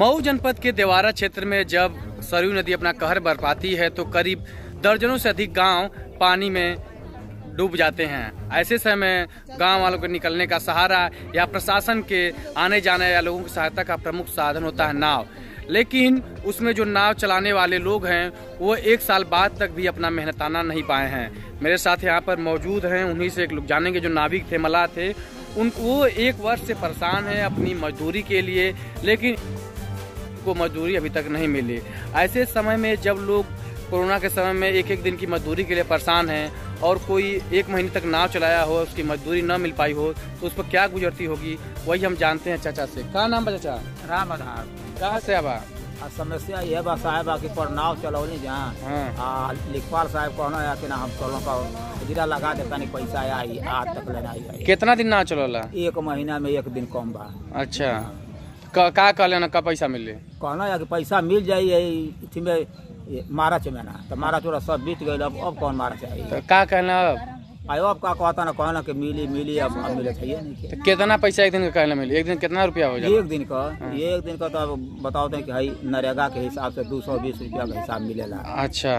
मऊ जनपद के देवारा क्षेत्र में जब सरयू नदी अपना कहर बरपाती है तो करीब दर्जनों से अधिक गांव पानी में डूब जाते हैं ऐसे समय गांव वालों के निकलने का सहारा या प्रशासन के आने जाने या लोगों की सहायता का प्रमुख साधन होता है नाव लेकिन उसमें जो नाव चलाने वाले लोग हैं वो एक साल बाद तक भी अपना मेहनताना नहीं पाए हैं मेरे साथ यहाँ पर मौजूद हैं उन्हीं से एक लोग जानेंगे जो नाविक थे मलाह थे उन वो एक वर्ष से परेशान है अपनी मजदूरी के लिए लेकिन को मजदूरी अभी तक नहीं मिली ऐसे समय में जब लोग कोरोना के समय में एक एक दिन की मजदूरी के लिए परेशान हैं और कोई एक महीने तक नाव चलाया हो उसकी मजदूरी न मिल पाई हो तो उस पर क्या गुजरती होगी वही हम जानते हैं चाचा से कहा नाम है चाचा राम आधार कहाँ से अब समस्या ये बा साहब आके पर नाव चलो नहीं जहाँ लिखपाल साहब कहना है कि ना हम चलो का गिरा लगा देता नहीं पैसा आई आज तक लेना कितना दिन ना चलोला एक महीना में एक दिन कम बा अच्छा हाँ। का का कहले ना का पैसा मिले कहना है कि पैसा मिल जाए इथी में मारा चे ना तो मारा चोरा सब बीत गए अब अब कौन मारा चाहिए तो का कहना अब आयो अब का कहता ना कहना कि मिली मिली अब अब मिले चाहिए नहीं तो कितना पैसा एक दिन का कहना मिली एक दिन कितना रुपया हो जाए एक दिन का ये एक दिन का तो अब बताओ कि भाई नरेगा के हिसाब से दो सौ बीस रुपया का हिसाब मिलेला अच्छा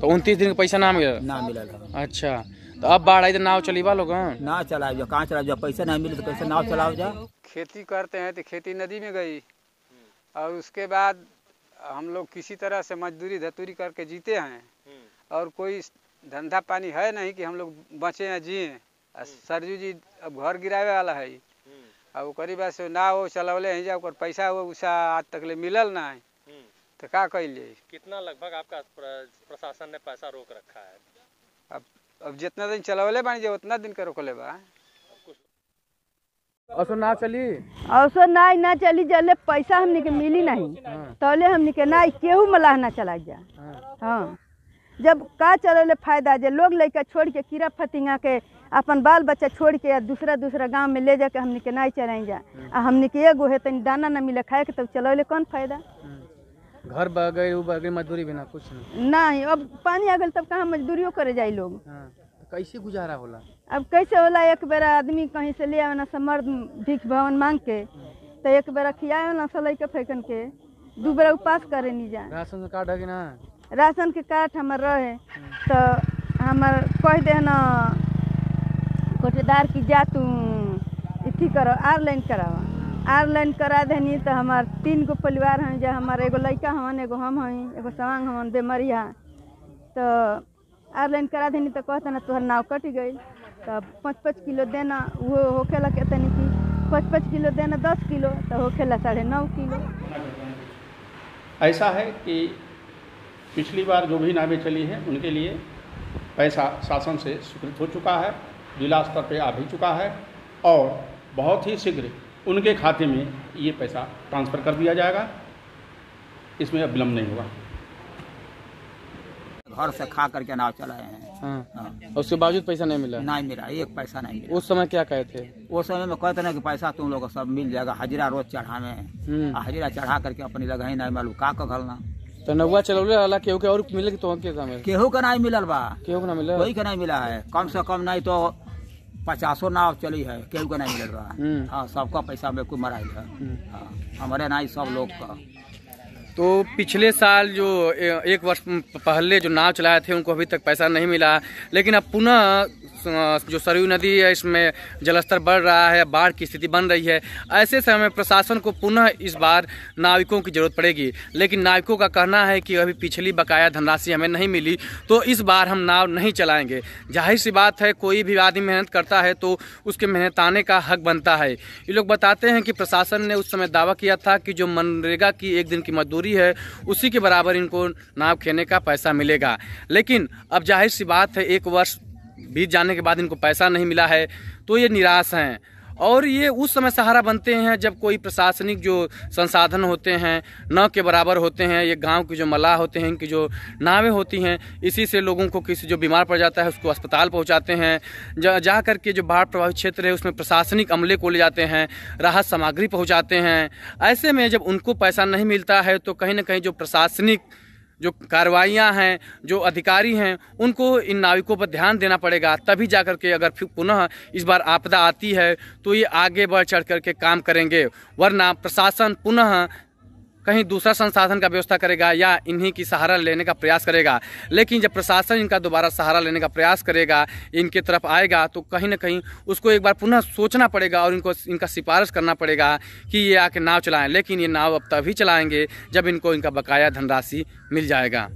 तो उनतीस दिन का पैसा ना मिले ना मिलेला अच्छा तो अब बाढ़ आई तो नाव चली बा लोग ना चला जाओ कहाँ चला जाओ पैसा नहीं मिले तो कैसे नाव चलाओ जाओ खेती करते हैं तो खेती नदी में गई हम्म। और उसके बाद हम लोग किसी तरह से मजदूरी धतूरी करके जीते हैं हम्म। और कोई धंधा पानी है नहीं कि हम लोग बचे हैं जिए हम्म। सरजू जी अब घर गिरावे वाला है अब करीब बाद से ना हो चलावले हैं ओकर पैसा हो उसे आज तक ले मिलल ना है तो कह लिए कितना लगभग आपका प्रशासन ने पैसा रोक रखा है अब अब जितना दिन चलावले बन जाए उतना दिन का रोक बा औसो ना चली औसो ना ना चली जले पैसा हमने के मिली नहीं हाँ। तले हमने के ना केहू मलाह ना चला जा हां हाँ। जब का चले फायदा जे लोग लेके छोड़ के कीड़ा फतिंगा के अपन बाल बच्चा छोड़ के या दूसरा दूसरा गांव में ले जाके हमने के ना चलाए जा हाँ। आ हमने के एगो है तनी दाना ना मिले खाए के तब तो कौन फायदा घर बह गए मजदूरी बिना कुछ नहीं अब पानी आ गए तब कहां मजदूरियों करे जाई लोग कैसे गुजारा होला अब कैसे होला एक बेरा आदमी कहीं से ले आना मर्द भिख भवन मांग के तो एक बेरा खिया ना सलाई के फेंकन के दू बेरा उपास करे नहीं जाए राशन कार्ड है ना राशन के कार्ड हमारे रहे तो हमार कह दे कोटेदार की जा तू इथी करो आरलाइन करा आरलाइन करा देनी तो हमार तीन गो परिवार हैं जो हमारे एगो लड़का हमारे एगो हम हई एगो सवांग हमार बेमरिया तो आयरलाइन करा देनी तो कहते ना तुहर नाव कट गई तो पाँच पाँच किलो देना वो होकेला के कि पाँच पाँच किलो देना दस किलो तो होकेला साढ़े नौ किलो ऐसा है कि पिछली बार जो भी नावें चली हैं उनके लिए पैसा शासन से स्वीकृत हो चुका है जिला स्तर पर आ भी चुका है और बहुत ही शीघ्र उनके खाते में ये पैसा ट्रांसफ़र कर दिया जाएगा इसमें अब विलम्ब नहीं होगा घर से खा करके अनाज चलाए हैं हाँ। हाँ। उसके बावजूद पैसा नहीं मिला नहीं मिला एक पैसा नहीं मिला उस समय क्या कहे थे उस समय में कहते ना कि पैसा तुम लोग सब मिल जाएगा हजरा रोज चढ़ावे हम्म। हजरा चढ़ा करके अपनी लगे नहीं मालूम का घलना तो नौवा चलौले वाला केहू के और मिले तो के समय केहू का नहीं मिलल बा केहू का मिला कोई का नहीं मिला है कम से कम नहीं तो पचासो नाव चली है केहू का नहीं मिलल बा हम्म। हाँ सबका पैसा में कोई मराई है हमारे हम्म। हाँ, नाई सब लोग का तो पिछले साल जो एक वर्ष पहले जो नाव चलाए थे उनको अभी तक पैसा नहीं मिला लेकिन अब पुनः जो सरयू नदी है इसमें जलस्तर बढ़ रहा है बाढ़ की स्थिति बन रही है ऐसे समय प्रशासन को पुनः इस बार नाविकों की जरूरत पड़ेगी लेकिन नाविकों का कहना है कि अभी पिछली बकाया धनराशि हमें नहीं मिली तो इस बार हम नाव नहीं चलाएंगे जाहिर सी बात है कोई भी आदमी मेहनत करता है तो उसके मेहनत आने का हक बनता है ये लोग बताते हैं कि प्रशासन ने उस समय दावा किया था कि जो मनरेगा की एक दिन की मजदूरी है उसी के बराबर इनको नाव खेने का पैसा मिलेगा लेकिन अब जाहिर सी बात है एक वर्ष बीत जाने के बाद इनको पैसा नहीं मिला है तो ये निराश हैं और ये उस समय सहारा बनते हैं जब कोई प्रशासनिक जो संसाधन होते हैं न के बराबर होते हैं ये गांव के जो मलाह होते हैं इनकी जो नावें होती हैं इसी से लोगों को किसी जो बीमार पड़ जाता है उसको अस्पताल पहुंचाते हैं जा, जा कर के जो बाढ़ प्रभावित क्षेत्र है उसमें प्रशासनिक अमले को ले जाते हैं राहत सामग्री पहुँचाते हैं ऐसे में जब उनको पैसा नहीं मिलता है तो कहीं ना कहीं जो प्रशासनिक जो कार्रवाइयाँ हैं जो अधिकारी हैं उनको इन नाविकों पर ध्यान देना पड़ेगा तभी जा करके अगर अगर पुनः इस बार आपदा आती है तो ये आगे बढ़ चढ़ करके काम करेंगे वरना प्रशासन पुनः कहीं दूसरा संसाधन का व्यवस्था करेगा या इन्हीं की सहारा लेने का प्रयास करेगा लेकिन जब प्रशासन इनका दोबारा सहारा लेने का प्रयास करेगा इनके तरफ आएगा तो कहीं ना कहीं उसको एक बार पुनः सोचना पड़ेगा और इनको इनका सिफारिश करना पड़ेगा कि ये आके नाव चलाएं लेकिन ये नाव अब तभी चलाएंगे जब इनको इनका बकाया धनराशि मिल जाएगा